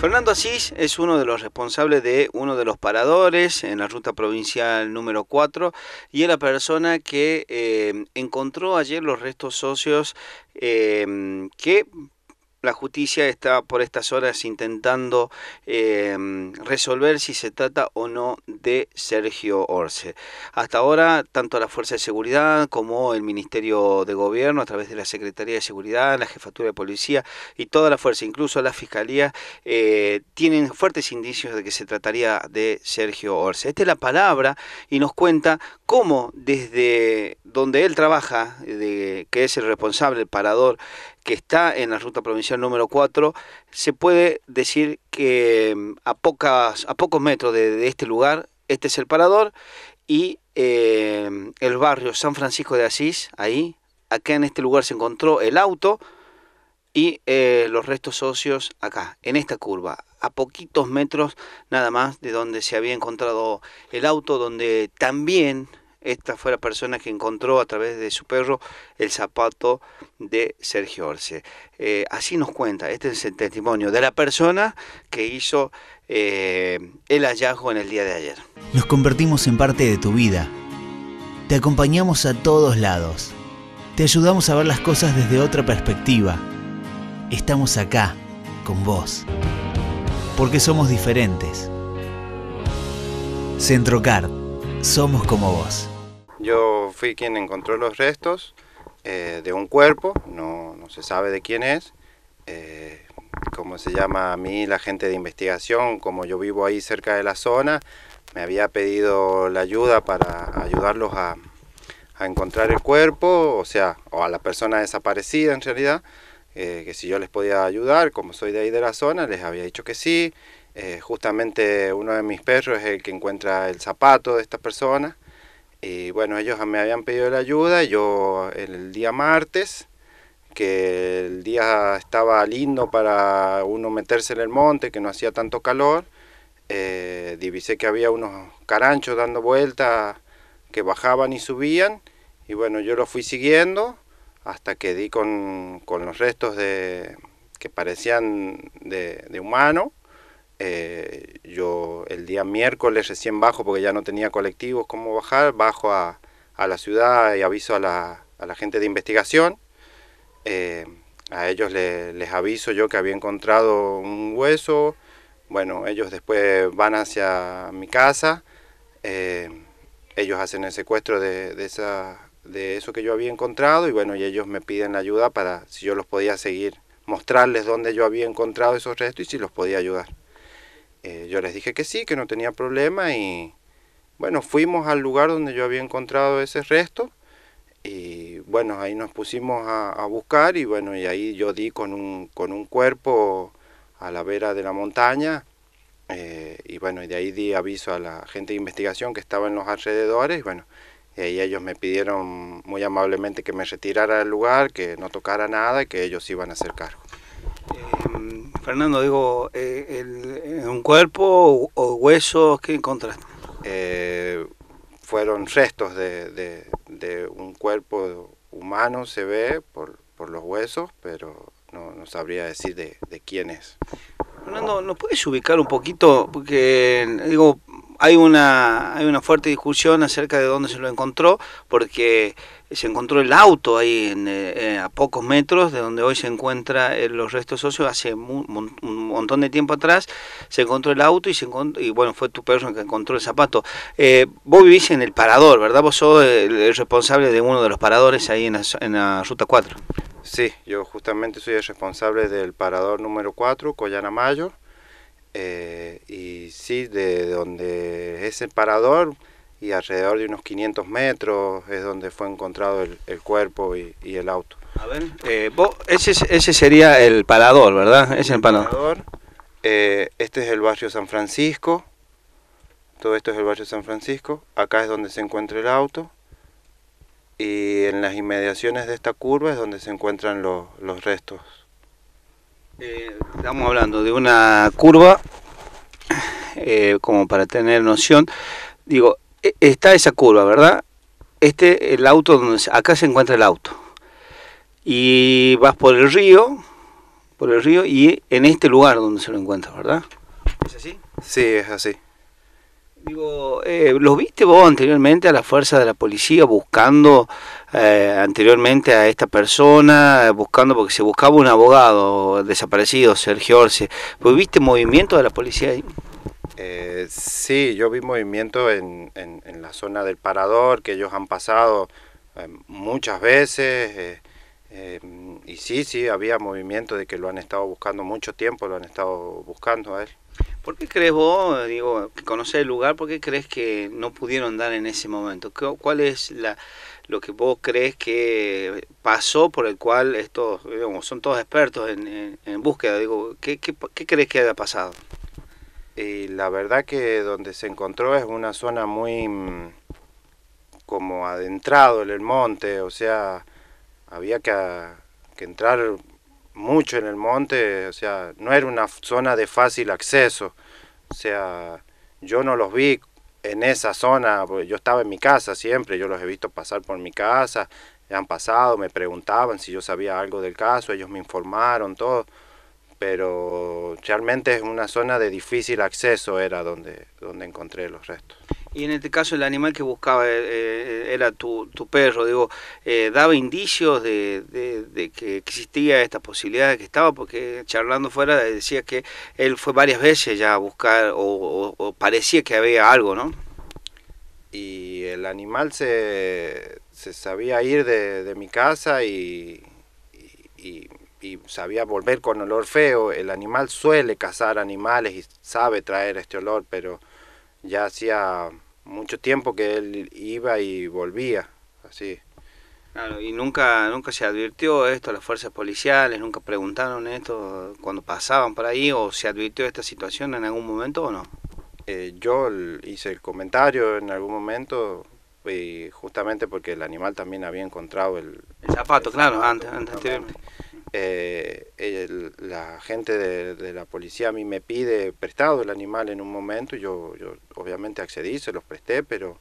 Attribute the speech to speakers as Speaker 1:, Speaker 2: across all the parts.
Speaker 1: Fernando Asís es uno de los responsables de uno de los paradores en la ruta provincial número 4 y es la persona que eh, encontró ayer los restos socios eh, que la justicia está por estas horas intentando em, resolver si se trata o no de Sergio Orce. Hasta ahora, tanto la Fuerza de Seguridad como el Ministerio de Gobierno, a través de la Secretaría de Seguridad, la Jefatura de Policía y toda la fuerza, incluso la Fiscalía, eh, tienen fuertes indicios de que se trataría de Sergio Orce. Esta es la palabra y nos cuenta cómo desde donde él trabaja, de, que es el responsable, el parador, que está en la ruta provincial número 4, se puede decir que mm, a, pocas, a pocos metros de, este lugar, este es el parador, y eh, el barrio San Francisco de Asís, ahí, acá en este lugar se encontró el auto y eh, los restos socios acá, en esta curva, a poquitos metros nada más de donde se había encontrado el auto, donde también esta fue la persona que encontró a través de su perro el zapato de Sergio Orce. Eh, así nos cuenta, este es el testimonio de la persona que hizo eh, el hallazgo en el día de ayer. Nos convertimos en parte de tu vida. Te acompañamos a todos lados. Te ayudamos a ver las cosas desde otra perspectiva. Estamos acá, con vos. Porque somos diferentes. Centrocard somos como vos.
Speaker 2: Yo fui quien encontró los restos eh, de un cuerpo, no, se sabe de quién es. Eh, como se llama a mí la gente de investigación, como yo vivo ahí cerca de la zona, me había pedido la ayuda para ayudarlos a, encontrar el cuerpo, o sea, o a la persona desaparecida en realidad, eh, que si yo les podía ayudar, como soy de ahí de la zona, les había dicho que sí, eh, justamente uno de mis perros es el que encuentra el zapato de esta persona. Y bueno, ellos me habían pedido la ayuda. Yo el día martes, que el día estaba lindo para uno meterse en el monte, que no hacía tanto calor, eh, divisé que había unos caranchos dando vueltas que bajaban y subían. Y bueno, yo lo fui siguiendo hasta que di con, con los restos de, que parecían de, de humano eh, yo el día miércoles recién bajo porque ya no tenía colectivos cómo bajar, bajo a, la ciudad y aviso a la, gente de investigación. Eh, a ellos les aviso yo que había encontrado un hueso. Bueno, ellos después van hacia mi casa. Eh, ellos hacen el secuestro de, de, esa, de eso que yo había encontrado y bueno, y ellos me piden la ayuda para si yo los podía seguir, mostrarles dónde yo había encontrado esos restos y si los podía ayudar. Eh, yo les dije que sí, que no tenía problema y bueno, fuimos al lugar donde yo había encontrado ese resto y bueno, ahí nos pusimos a, buscar y bueno, y ahí yo di con un, con un cuerpo a la vera de la montaña eh, y bueno, y de ahí di aviso a la gente de investigación que estaba en los alrededores y bueno, y ahí ellos me pidieron muy amablemente que me retirara del lugar, que no tocara nada y que ellos iban a hacer
Speaker 1: cargo. Fernando, digo, eh, el, eh, ¿un cuerpo o, huesos? ¿Qué encontraste? Eh, fueron restos de,
Speaker 2: un cuerpo humano, se ve, por, los huesos, pero no, sabría decir de, de, quién es.
Speaker 1: Fernando, ¿nos puedes ubicar un poquito? Porque, digo, hay una, hay una fuerte discusión acerca de dónde se lo encontró, porque se encontró el auto ahí eh, eh, a pocos metros de donde hoy se encuentra eh, los restos socios. hace un montón de tiempo atrás se encontró el auto y, se y bueno, fue tu persona que encontró el zapato. Eh, vos vivís en el parador, ¿verdad? Vos sos el, responsable de uno de los paradores ahí en la, Ruta 4. Sí, yo justamente soy el
Speaker 2: responsable del parador número 4, Collana Mayo. Eh, y sí, de, donde es el parador y alrededor de unos 500 metros es donde fue encontrado el, cuerpo y, el auto. A ver, eh,
Speaker 1: ese, ese sería el parador, ¿verdad? es el, parador.
Speaker 2: Eh, este es el barrio San Francisco. Todo esto es el barrio San Francisco. Acá es donde se encuentra el auto. Y en las inmediaciones de esta curva es donde se encuentran los restos
Speaker 1: eh, estamos hablando de una curva, eh, como para tener noción. Digo, e, está esa curva, ¿verdad? Este, el auto, donde, acá se encuentra el auto. Y vas por el río, por el río y en este lugar donde se lo encuentra, ¿verdad? ¿Es así? Sí, es así. Digo, eh, ¿los viste vos anteriormente a la fuerza de la policía buscando eh, anteriormente a esta persona, buscando porque se buscaba un abogado desaparecido, Sergio Orce? ¿Pues viste movimiento de la policía ahí? Eh,
Speaker 2: sí, yo vi movimiento en, en, la zona del parador, que ellos han pasado eh, muchas veces. Eh, em, y sí, sí, había movimiento
Speaker 1: de que lo han estado buscando mucho tiempo, lo han estado buscando a él. ¿Por qué crees vos, digo, que conoces el lugar, por qué crees que no pudieron dar en ese momento? ¿Cuál es la, lo que vos crees que pasó por el cual estos, digamos, son todos expertos en, búsqueda? Digo, ¿qué, crees que haya pasado? Y la verdad
Speaker 2: que donde se encontró es una zona muy mm, como adentrado en el monte, o sea, había que entrar mucho en el monte, o sea, no era una zona de fácil acceso. O sea, yo no los vi en esa zona, yo estaba en mi casa siempre, yo los he visto pasar por mi casa, han pasado, me preguntaban si yo sabía algo del caso, ellos me informaron, todo, pero realmente es una zona de difícil acceso era
Speaker 1: donde, donde encontré los restos y en este caso el animal que buscaba eh, eh, era tu, perro, digo, eh, daba indicios de, que existía esta posibilidad de que estaba, porque charlando fuera decía que él fue varias veces ya a buscar o, parecía que había algo, ¿no? Y el animal se,
Speaker 2: sabía ir de, mi casa y sabía volver con olor feo. El animal suele cazar animales y sabe traer este olor,
Speaker 1: pero ya hacía mucho tiempo que él iba y volvía, así. Claro, y nunca, nunca se advirtió esto a las fuerzas policiales, nunca preguntaron esto cuando pasaban por ahí o se advirtió esta situación en algún momento o no. Eh, yo hice el comentario en algún momento justamente porque
Speaker 2: el animal también había encontrado el,
Speaker 1: zapato, claro, antes.
Speaker 2: Eh, la gente de, la policía a mí me pide prestado el animal en un momento, yo, yo obviamente accedí, se los presté, pero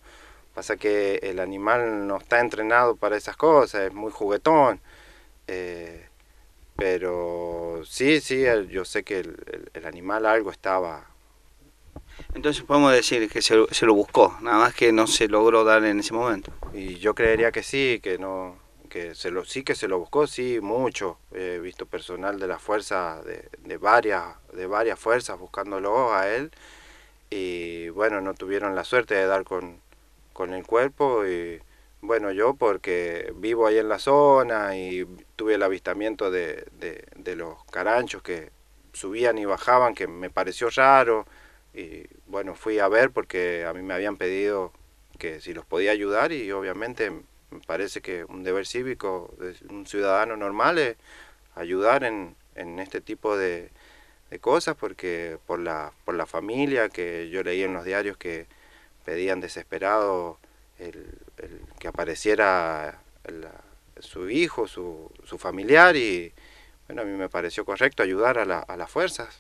Speaker 2: pasa que el animal no está entrenado para esas cosas, es muy juguetón. Eh, pero
Speaker 1: sí, sí, yo sé que el, animal algo estaba. Entonces podemos decir que se, se lo buscó, nada más que no se logró dar en ese momento. Y yo creería que sí, que no, que se lo, sí que se lo buscó, sí, mucho. He visto personal
Speaker 2: de las fuerzas de, varias, de varias fuerzas buscándolo a él. Y bueno, no tuvieron la suerte de dar con, con el cuerpo. Y bueno, yo porque vivo ahí en la zona y tuve el avistamiento de los caranchos que subían y bajaban, que me pareció raro. Y bueno, fui a ver porque a mí me habían pedido que si los podía ayudar y obviamente me parece que un deber cívico de un ciudadano normal es ayudar en, este tipo de, cosas, porque por la, por la familia, que yo leí en los diarios que pedían desesperado el, que apareciera su hijo, su, familiar, y bueno, a mí me pareció correcto ayudar a, la, a las fuerzas.